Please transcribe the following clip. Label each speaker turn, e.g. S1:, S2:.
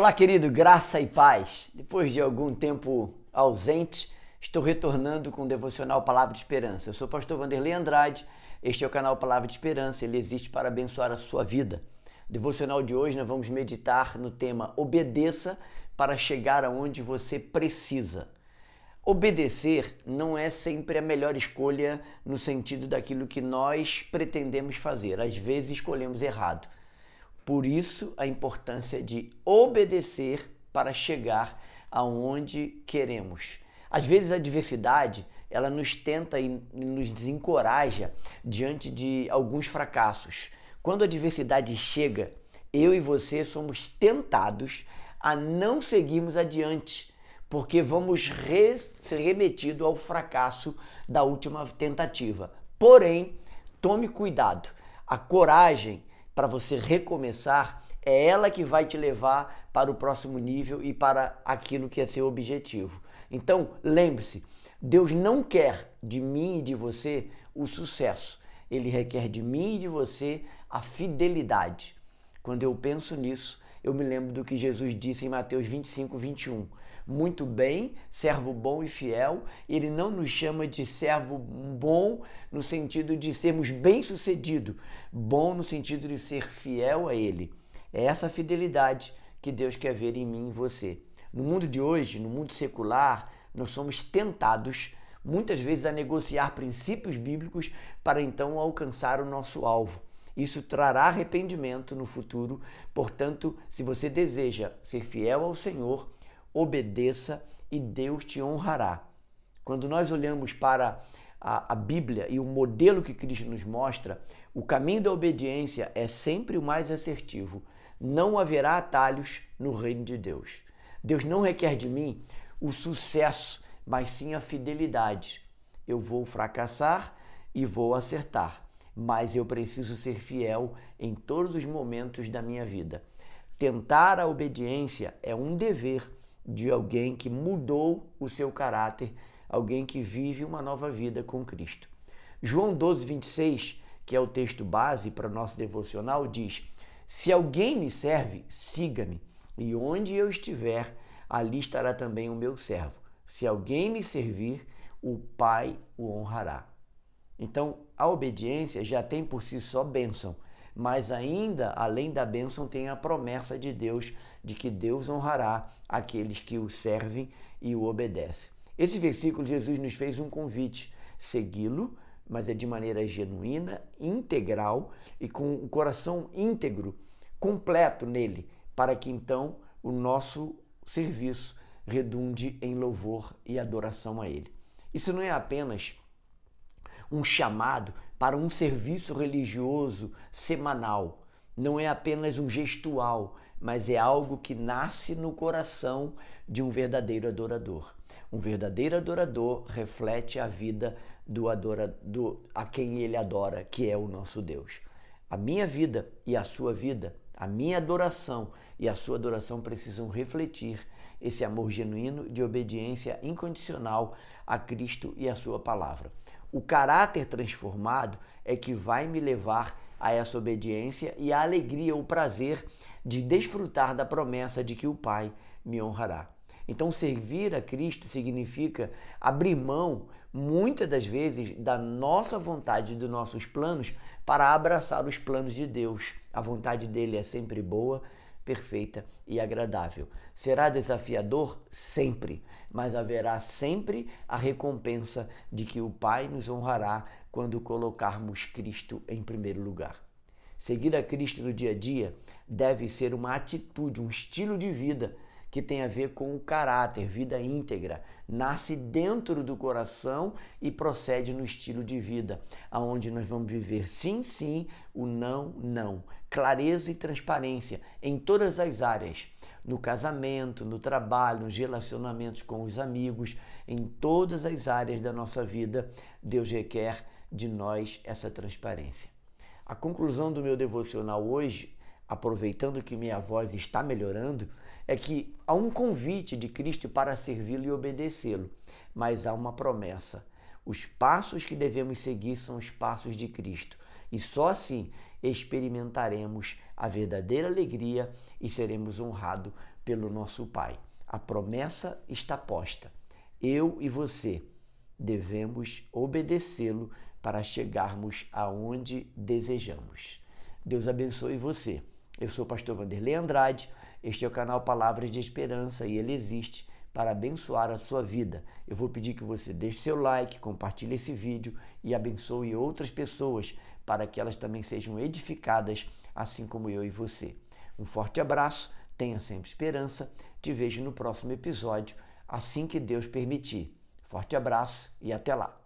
S1: Olá, querido, graça e paz. Depois de algum tempo ausente, estou retornando com o devocional Palavra de Esperança. Eu sou o pastor Vanderlei Andrade, este é o canal Palavra de Esperança, ele existe para abençoar a sua vida. No devocional de hoje, nós vamos meditar no tema Obedeça para chegar aonde você precisa. Obedecer não é sempre a melhor escolha no sentido daquilo que nós pretendemos fazer. Às vezes escolhemos errado. Por isso, a importância de obedecer para chegar aonde queremos. Às vezes, a adversidade ela nos tenta e nos encoraja diante de alguns fracassos. Quando a adversidade chega, eu e você somos tentados a não seguirmos adiante, porque vamos re ser remetidos ao fracasso da última tentativa. Porém, tome cuidado. A coragem para você recomeçar, é ela que vai te levar para o próximo nível e para aquilo que é seu objetivo. Então, lembre-se, Deus não quer de mim e de você o sucesso. Ele requer de mim e de você a fidelidade. Quando eu penso nisso, eu me lembro do que Jesus disse em Mateus 25, 21 muito bem, servo bom e fiel. Ele não nos chama de servo bom no sentido de sermos bem-sucedido, bom no sentido de ser fiel a ele. É essa fidelidade que Deus quer ver em mim e você. No mundo de hoje, no mundo secular, nós somos tentados muitas vezes a negociar princípios bíblicos para então alcançar o nosso alvo. Isso trará arrependimento no futuro. Portanto, se você deseja ser fiel ao Senhor, obedeça e Deus te honrará. Quando nós olhamos para a, a, Bíblia e o modelo que Cristo nos mostra, o caminho da obediência é sempre o mais assertivo. Não haverá atalhos no reino de Deus. Deus não requer de mim o sucesso, mas sim a fidelidade. Eu vou fracassar e vou acertar, mas eu preciso ser fiel em todos os momentos da minha vida. Tentar a obediência é um dever de alguém que mudou o seu caráter, alguém que vive uma nova vida com Cristo. João 12, 26, que é o texto base para o nosso devocional, diz: Se alguém me serve, siga-me, e onde eu estiver, ali estará também o meu servo. Se alguém me servir, o Pai o honrará. Então, a obediência já tem por si só bênção mas ainda além da bênção tem a promessa de Deus de que Deus honrará aqueles que o servem e o obedecem. Esse versículo Jesus nos fez um convite: segui-lo, mas é de maneira genuína, integral e com o coração íntegro, completo nele, para que então o nosso serviço redunde em louvor e adoração a ele. Isso não é apenas um chamado para um serviço religioso semanal. Não é apenas um gestual, mas é algo que nasce no coração de um verdadeiro adorador. Um verdadeiro adorador reflete a vida do adorador a quem ele adora, que é o nosso Deus. A minha vida e a sua vida, a minha adoração e a sua adoração precisam refletir esse amor genuíno de obediência incondicional a Cristo e a sua palavra. O caráter transformado é que vai me levar a essa obediência e a alegria, o prazer de desfrutar da promessa de que o Pai me honrará. Então, servir a Cristo significa abrir mão, muitas das vezes, da nossa vontade, dos nossos planos, para abraçar os planos de Deus. A vontade dele é sempre boa, perfeita e agradável. Será desafiador sempre, mas haverá sempre a recompensa de que o Pai nos honrará quando colocarmos Cristo em primeiro lugar. Seguir a Cristo no dia a dia deve ser uma atitude, um estilo de vida que tem a ver com o caráter, vida íntegra, nasce dentro do coração e procede no estilo de vida, aonde nós vamos viver sim, sim, o não, não, clareza e transparência em todas as áreas, no casamento, no trabalho, nos relacionamentos com os amigos, em todas as áreas da nossa vida, Deus requer de nós essa transparência. A conclusão do meu devocional hoje aproveitando que minha voz está melhorando, é que há um convite de Cristo para servi-lo e obedecê-lo, mas há uma promessa. Os passos que devemos seguir são os passos de Cristo, e só assim experimentaremos a verdadeira alegria e seremos honrados pelo nosso Pai. A promessa está posta. Eu e você devemos obedecê-lo para chegarmos aonde desejamos. Deus abençoe você. Eu sou o pastor Vanderlei Andrade. Este é o canal Palavras de Esperança e ele existe para abençoar a sua vida. Eu vou pedir que você deixe seu like, compartilhe esse vídeo e abençoe outras pessoas para que elas também sejam edificadas, assim como eu e você. Um forte abraço, tenha sempre esperança. Te vejo no próximo episódio, assim que Deus permitir. Forte abraço e até lá!